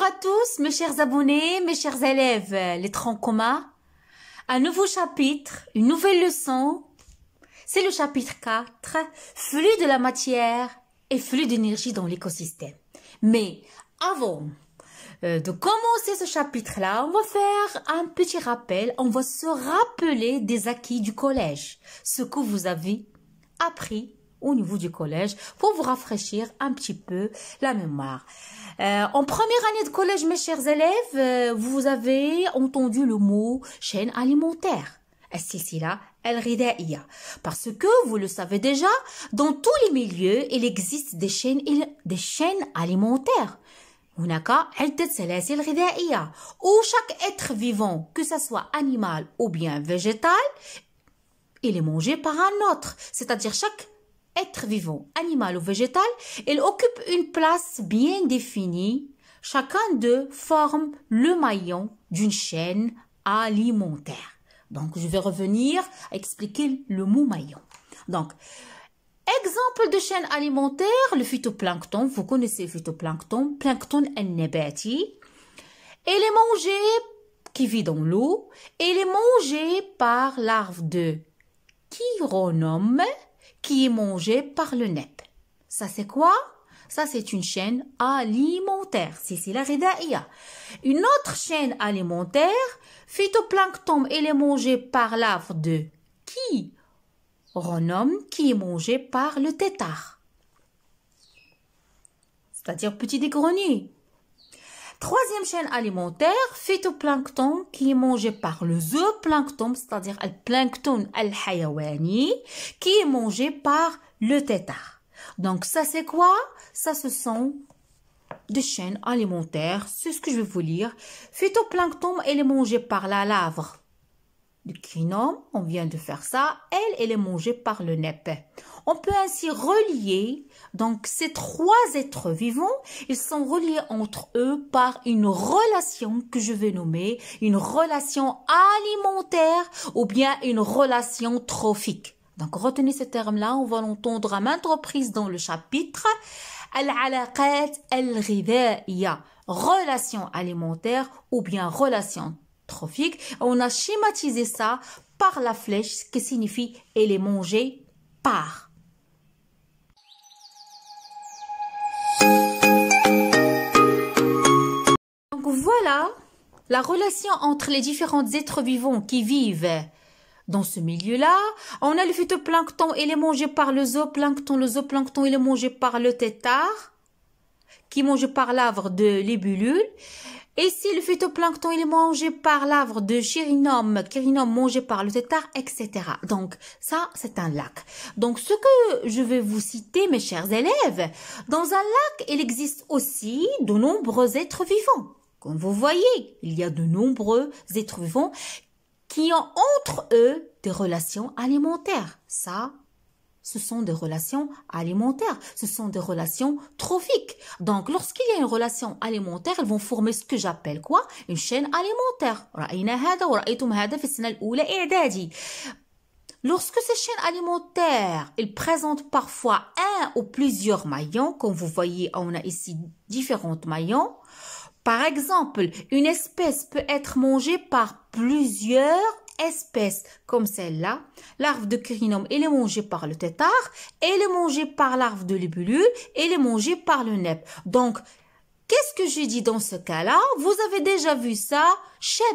Bonjour à tous mes chers abonnés, mes chers élèves, les troncs Un nouveau chapitre, une nouvelle leçon. C'est le chapitre 4, flux de la matière et flux d'énergie dans l'écosystème. Mais avant euh, de commencer ce chapitre-là, on va faire un petit rappel, on va se rappeler des acquis du collège, ce que vous avez appris au niveau du collège pour vous rafraîchir un petit peu la mémoire. Euh, en première année de collège, mes chers élèves, euh, vous avez entendu le mot chaîne alimentaire. est Est-ce Celle-ci-là, elle Ridaïa. Parce que, vous le savez déjà, dans tous les milieux, il existe des chaînes, des chaînes alimentaires. Où عدة سلاسل غذائية chaque être vivant que ça soit animal ou bien végétal il est mangé par un autre c'est-à-dire chaque être vivant, animal ou végétal, ils occupe une place bien définie. Chacun d'eux forme le maillon d'une chaîne alimentaire. Donc, je vais revenir à expliquer le mot maillon. Donc, exemple de chaîne alimentaire, le phytoplancton. Vous connaissez le phytoplancton, plancton ennebati. Il est mangé qui vit dans l'eau. Il est mangé par larve de chironome qui est mangé par le nep. Ça c'est quoi Ça c'est une chaîne alimentaire. C'est la ridaïa. Une autre chaîne alimentaire, phytoplancton, elle est mangée par l'arbre de qui Renomme qui est mangé par le tétard. C'est-à-dire petit des Troisième chaîne alimentaire, phytoplancton qui est mangé par le zooplancton, c'est-à-dire le plancton al-hayawani, qui est mangé par le tétard. Donc ça c'est quoi Ça ce sont des chaînes alimentaires, c'est ce que je vais vous lire. Phytoplancton, elle est mangée par la lavre du on vient de faire ça, elle, elle est mangée par le nep. On peut ainsi relier, donc ces trois êtres vivants, ils sont reliés entre eux par une relation que je vais nommer une relation alimentaire ou bien une relation trophique. Donc retenez ce terme-là, on va l'entendre à maintes reprises dans le chapitre. Al-alaqat al relation alimentaire ou bien relation on a schématisé ça par la flèche, ce qui signifie elle est mangée par. Donc voilà la relation entre les différents êtres vivants qui vivent dans ce milieu-là. On a le phytoplancton, il est mangé par le zooplancton, le zooplancton, il est mangé par le tétard, qui mange par l'arbre de l'ébulule. Et si le phytoplancton il est mangé par l'arbre de chérinome, chérinome mangé par le tétard, etc. Donc ça, c'est un lac. Donc ce que je vais vous citer, mes chers élèves, dans un lac, il existe aussi de nombreux êtres vivants. Comme vous voyez, il y a de nombreux êtres vivants qui ont entre eux des relations alimentaires. Ça, ce sont des relations alimentaires, ce sont des relations trophiques. Donc, lorsqu'il y a une relation alimentaire, elles vont former ce que j'appelle quoi Une chaîne alimentaire. Lorsque ces chaînes alimentaires, elles présentent parfois un ou plusieurs maillons, comme vous voyez, on a ici différentes maillons. Par exemple, une espèce peut être mangée par plusieurs espèce comme celle-là, larve de crinum, elle est mangée par le tétard, elle est mangée par larve de libellule, elle est mangée par le nep. Donc, Qu'est-ce que j'ai dit dans ce cas-là Vous avez déjà vu ça Ces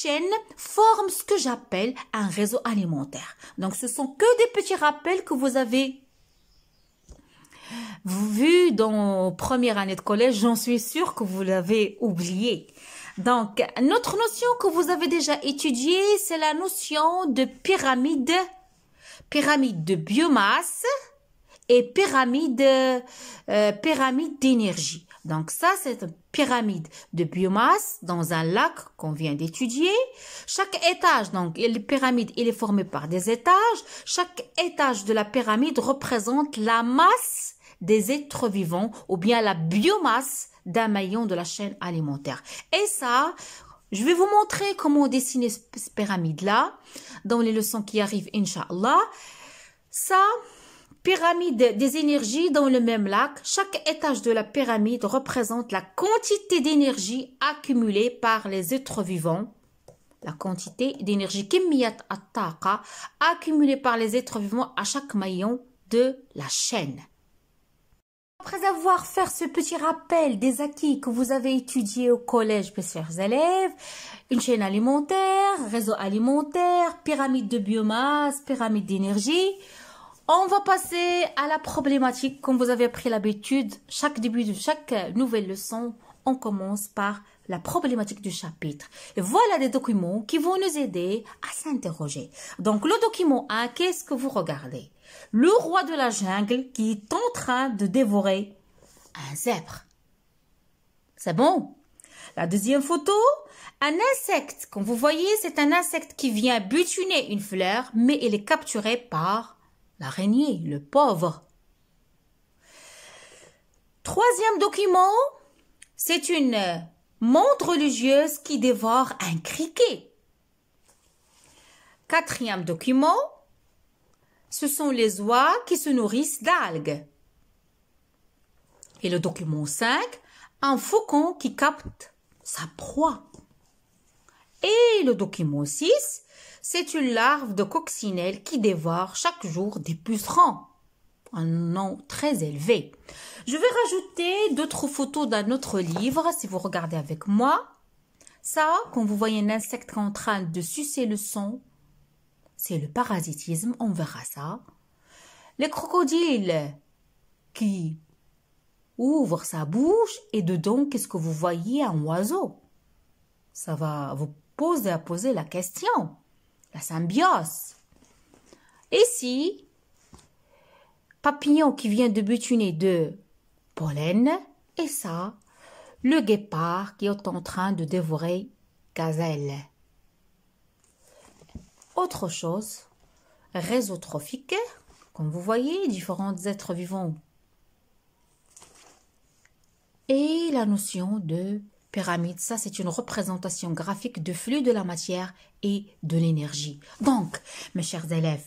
chaînes forment ce que j'appelle un réseau alimentaire. Donc ce sont que des petits rappels que vous avez vu dans première année de collège, j'en suis sûre que vous l'avez oublié. Donc, notre notion que vous avez déjà étudiée, c'est la notion de pyramide, pyramide de biomasse et pyramide, euh, pyramide d'énergie. Donc ça, c'est une pyramide de biomasse dans un lac qu'on vient d'étudier. Chaque étage, donc, la pyramide, il est formé par des étages. Chaque étage de la pyramide représente la masse des êtres vivants ou bien la biomasse d'un maillon de la chaîne alimentaire. Et ça, je vais vous montrer comment dessiner cette pyramide-là dans les leçons qui arrivent, inshallah. Ça, pyramide des énergies dans le même lac. Chaque étage de la pyramide représente la quantité d'énergie accumulée par les êtres vivants. La quantité d'énergie kemiyat accumulée par les êtres vivants à chaque maillon de la chaîne. Après avoir fait ce petit rappel des acquis que vous avez étudiés au collège, mes chers élèves, une chaîne alimentaire, réseau alimentaire, pyramide de biomasse, pyramide d'énergie, on va passer à la problématique comme vous avez pris l'habitude. Chaque début de chaque nouvelle leçon, on commence par la problématique du chapitre. Et voilà des documents qui vont nous aider à s'interroger. Donc le document A, qu'est-ce que vous regardez Le roi de la jungle qui est en train de dévorer un zèbre. C'est bon La deuxième photo, un insecte. Comme vous voyez, c'est un insecte qui vient butiner une fleur, mais il est capturé par l'araignée, le pauvre. Troisième document, c'est une montre religieuse qui dévore un criquet. Quatrième document, ce sont les oies qui se nourrissent d'algues. Et le document 5, un faucon qui capte sa proie. Et le document 6, c'est une larve de coccinelle qui dévore chaque jour des pucerons un nom très élevé. Je vais rajouter d'autres photos d'un autre livre si vous regardez avec moi. Ça, quand vous voyez un insecte en train de sucer le sang, c'est le parasitisme, on verra ça. Les crocodiles qui ouvrent sa bouche et dedans, qu'est-ce que vous voyez Un oiseau. Ça va vous poser à poser la question. La symbiose. Et si papillon qui vient de butiner de pollen, et ça, le guépard qui est en train de dévorer gazelle. Autre chose, réseau trophique, comme vous voyez, différents êtres vivants. Et la notion de pyramide, ça c'est une représentation graphique de flux de la matière et de l'énergie. Donc, mes chers élèves,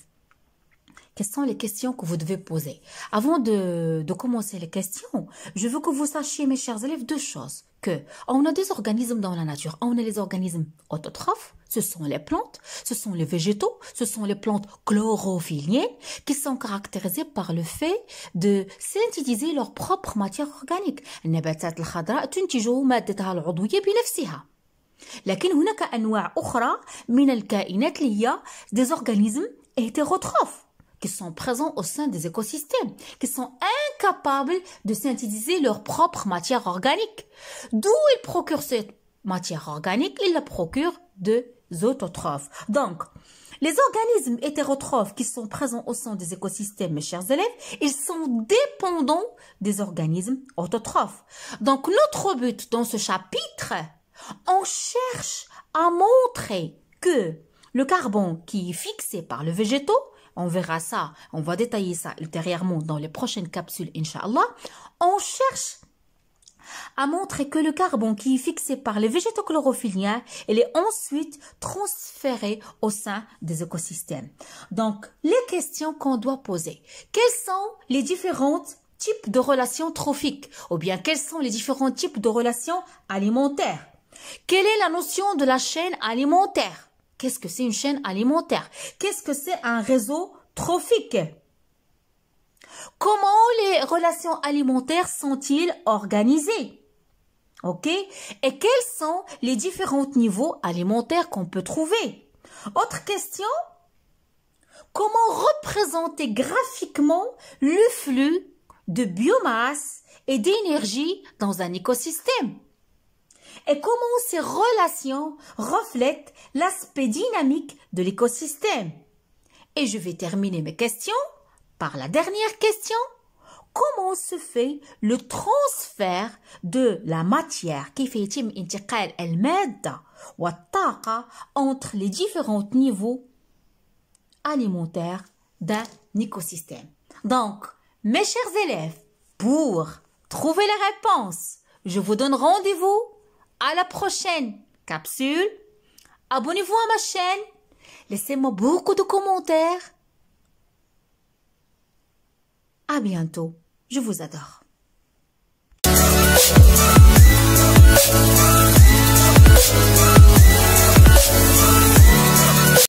quelles sont les questions que vous devez poser Avant de, de commencer les questions, je veux que vous sachiez, mes chers élèves, deux choses. Que on a des organismes dans la nature. On a les organismes autotrophes, ce sont les plantes, ce sont les végétaux, ce sont les plantes chlorophylliennes qui sont caractérisées par le fait de synthétiser leur propre matière organique. لكن هناك أنواع من الكائنات اللي هي des organismes hétérotrophes qui sont présents au sein des écosystèmes, qui sont incapables de synthétiser leur propre matière organique. D'où ils procurent cette matière organique Ils la procurent des autotrophes. Donc, les organismes hétérotrophes qui sont présents au sein des écosystèmes, mes chers élèves, ils sont dépendants des organismes autotrophes. Donc, notre but dans ce chapitre, on cherche à montrer que le carbone qui est fixé par le végétaux on verra ça, on va détailler ça ultérieurement dans les prochaines capsules, inshallah. On cherche à montrer que le carbone qui est fixé par les végétaux chlorophylliens, il est ensuite transféré au sein des écosystèmes. Donc, les questions qu'on doit poser. quels sont les différents types de relations trophiques ou bien quels sont les différents types de relations alimentaires Quelle est la notion de la chaîne alimentaire Qu'est-ce que c'est une chaîne alimentaire Qu'est-ce que c'est un réseau trophique Comment les relations alimentaires sont-ils organisées Ok Et quels sont les différents niveaux alimentaires qu'on peut trouver Autre question Comment représenter graphiquement le flux de biomasse et d'énergie dans un écosystème et comment ces relations reflètent l'aspect dynamique de l'écosystème. Et je vais terminer mes questions par la dernière question. Comment se fait le transfert de la matière qui fait intiqal al ou entre les différents niveaux alimentaires d'un écosystème Donc, mes chers élèves, pour trouver les réponses, je vous donne rendez-vous à la prochaine capsule. Abonnez-vous à ma chaîne. Laissez-moi beaucoup de commentaires. À bientôt. Je vous adore.